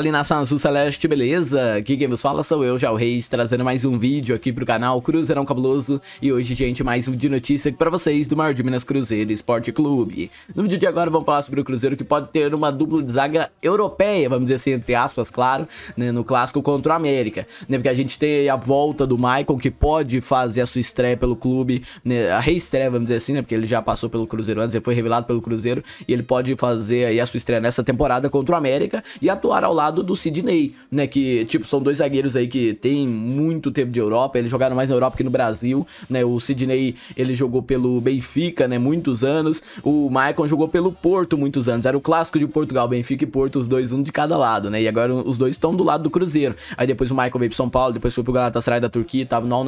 Alinação Azul Celeste, beleza? Aqui quem vos fala sou eu, já o Reis, trazendo mais um vídeo aqui pro canal Cruzeirão Cabuloso E hoje, gente, mais um de notícia pra vocês do maior de Minas Cruzeiro Esporte Clube No vídeo de agora vamos falar sobre o Cruzeiro que pode ter uma dupla de zaga europeia, vamos dizer assim, entre aspas, claro né, No clássico contra o América né, Porque a gente tem a volta do Maicon que pode fazer a sua estreia pelo clube né, A reestreia, vamos dizer assim, né, porque ele já passou pelo Cruzeiro antes, ele foi revelado pelo Cruzeiro E ele pode fazer aí a sua estreia nessa temporada contra o América e atuar ao lado lado do Sidney, né? Que, tipo, são dois zagueiros aí que tem muito tempo de Europa, eles jogaram mais na Europa que no Brasil, né? O Sidney, ele jogou pelo Benfica, né? Muitos anos. O Maicon jogou pelo Porto muitos anos. Era o clássico de Portugal, Benfica e Porto, os dois, um de cada lado, né? E agora os dois estão do lado do Cruzeiro. Aí depois o Maicon veio pro São Paulo, depois foi pro Galatasaray da Turquia, tava no Al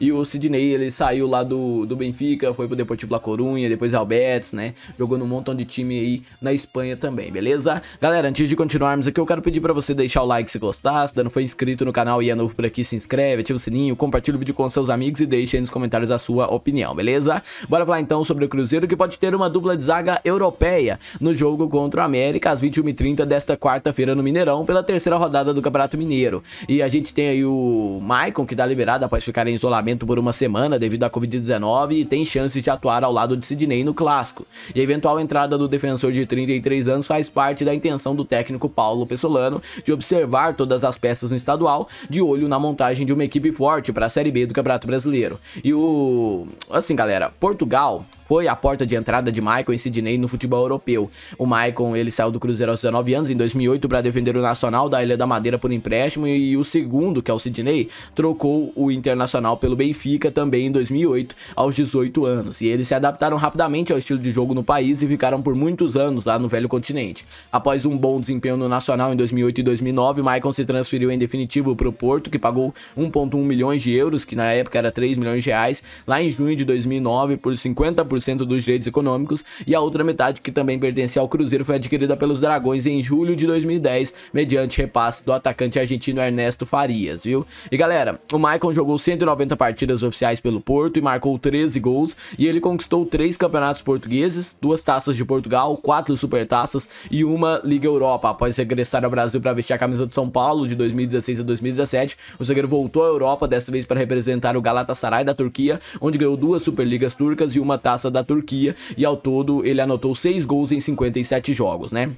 E o Sidney, ele saiu lá do, do Benfica, foi pro Deportivo La Corunha, depois Alberts, né? Jogou num montão de time aí na Espanha também, beleza? Galera, antes de continuarmos aqui, eu quero quero pedir para você deixar o like se gostar, se ainda não foi inscrito no canal e é novo por aqui, se inscreve, ativa o sininho, compartilha o vídeo com seus amigos e deixa aí nos comentários a sua opinião, beleza? Bora falar então sobre o Cruzeiro que pode ter uma dupla de zaga europeia no jogo contra o América às 21h30 desta quarta-feira no Mineirão pela terceira rodada do Campeonato Mineiro. E a gente tem aí o Maicon que dá tá liberado após ficar em isolamento por uma semana devido à Covid-19 e tem chances de atuar ao lado de Sidney no Clássico. E a eventual entrada do defensor de 33 anos faz parte da intenção do técnico Paulo Pessoa Solano de observar todas as peças no estadual, de olho na montagem de uma equipe forte para a Série B do Campeonato Brasileiro. E o. Assim, galera, Portugal foi a porta de entrada de Maicon e Sidney no futebol europeu. O Maicon, ele saiu do Cruzeiro aos 19 anos, em 2008, para defender o Nacional da Ilha da Madeira por empréstimo, e o segundo, que é o Sidney, trocou o Internacional pelo Benfica também em 2008, aos 18 anos. E eles se adaptaram rapidamente ao estilo de jogo no país e ficaram por muitos anos lá no velho continente. Após um bom desempenho no Nacional em 2008 e 2009, Maicon se transferiu em definitivo para o Porto, que pagou 1,1 milhões de euros, que na época era 3 milhões de reais, lá em junho de 2009, por 50 50% dos direitos econômicos, e a outra metade, que também pertence ao Cruzeiro, foi adquirida pelos Dragões em julho de 2010, mediante repasse do atacante argentino Ernesto Farias, viu? E galera, o Maicon jogou 190 partidas oficiais pelo Porto e marcou 13 gols, e ele conquistou 3 campeonatos portugueses, duas taças de Portugal, 4 supertaças e uma Liga Europa. Após regressar ao Brasil para vestir a camisa do São Paulo de 2016 a 2017, o zagueiro voltou à Europa, desta vez para representar o Galatasaray da Turquia, onde ganhou duas Superligas turcas e uma taça da Turquia e ao todo ele anotou 6 gols em 57 jogos, né?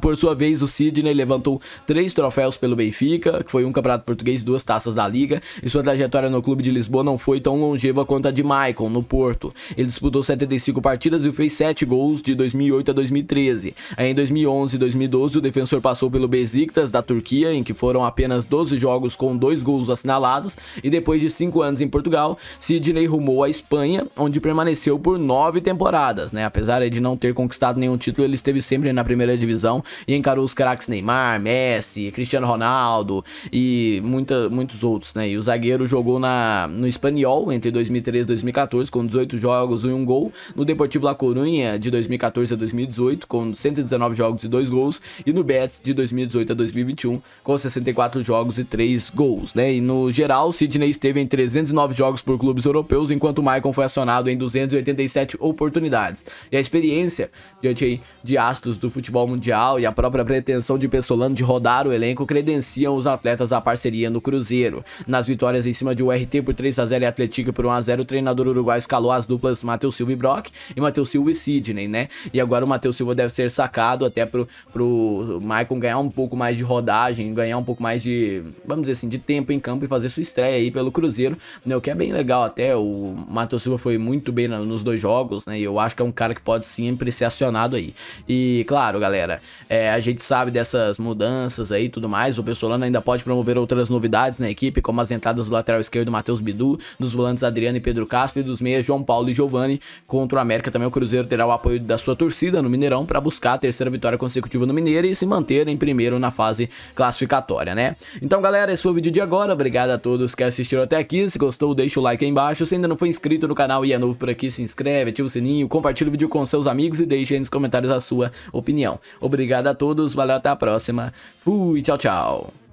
Por sua vez, o Sidney levantou três troféus pelo Benfica, que foi um campeonato português e duas taças da Liga, e sua trajetória no clube de Lisboa não foi tão longeva quanto a de Maicon, no Porto. Ele disputou 75 partidas e fez 7 gols de 2008 a 2013. em 2011 e 2012, o defensor passou pelo Besiktas da Turquia, em que foram apenas 12 jogos com dois gols assinalados, e depois de 5 anos em Portugal, Sidney rumou à Espanha, onde permaneceu por 9 temporadas. Né? Apesar de não ter conquistado nenhum título, ele esteve sempre na primeira divisão e encarou os craques Neymar, Messi, Cristiano Ronaldo e muita, muitos outros, né? E o zagueiro jogou na, no Espanhol entre 2013 e 2014 com 18 jogos e um gol, no Deportivo La Coruña de 2014 a 2018 com 119 jogos e 2 gols e no Betis de 2018 a 2021 com 64 jogos e 3 gols, né? E no geral, Sidney esteve em 309 jogos por clubes europeus, enquanto Maicon foi acionado em 287 oportunidades. E a experiência diante aí de astros do futebol mundial e a própria pretensão de Pessolano de rodar o elenco credenciam os atletas à parceria no Cruzeiro. Nas vitórias em cima de URT por 3x0 e Atlético por 1x0, o treinador uruguaio escalou as duplas Matheus Silva e Brock e Matheus Silva e Sidney, né? E agora o Matheus Silva deve ser sacado até pro, pro Maicon ganhar um pouco mais de rodagem, ganhar um pouco mais de, vamos dizer assim, de tempo em campo e fazer sua estreia aí pelo Cruzeiro, né? O que é bem legal até, o Matheus Silva foi muito bem nos dois jogos, né? E eu acho que é um cara que pode sempre ser acionado aí. E claro, galera, é, a gente sabe dessas mudanças aí e tudo mais. O Pessolano ainda pode promover outras novidades na equipe, como as entradas do lateral esquerdo Matheus Bidu, dos volantes Adriano e Pedro Castro e dos meias João Paulo e Giovani. Contra o América também o Cruzeiro terá o apoio da sua torcida no Mineirão para buscar a terceira vitória consecutiva no Mineiro e se manter em primeiro na fase classificatória, né? Então, galera, esse foi o vídeo de agora. Obrigado a todos que assistiram até aqui. Se gostou, deixa o like aí embaixo. Se ainda não foi inscrito no canal e é novo por aqui, se inscreve, ativa o sininho, compartilha o vídeo com seus amigos e deixe aí nos comentários a sua opinião. Obrigado Obrigado a todos, valeu, até a próxima. Fui, tchau, tchau.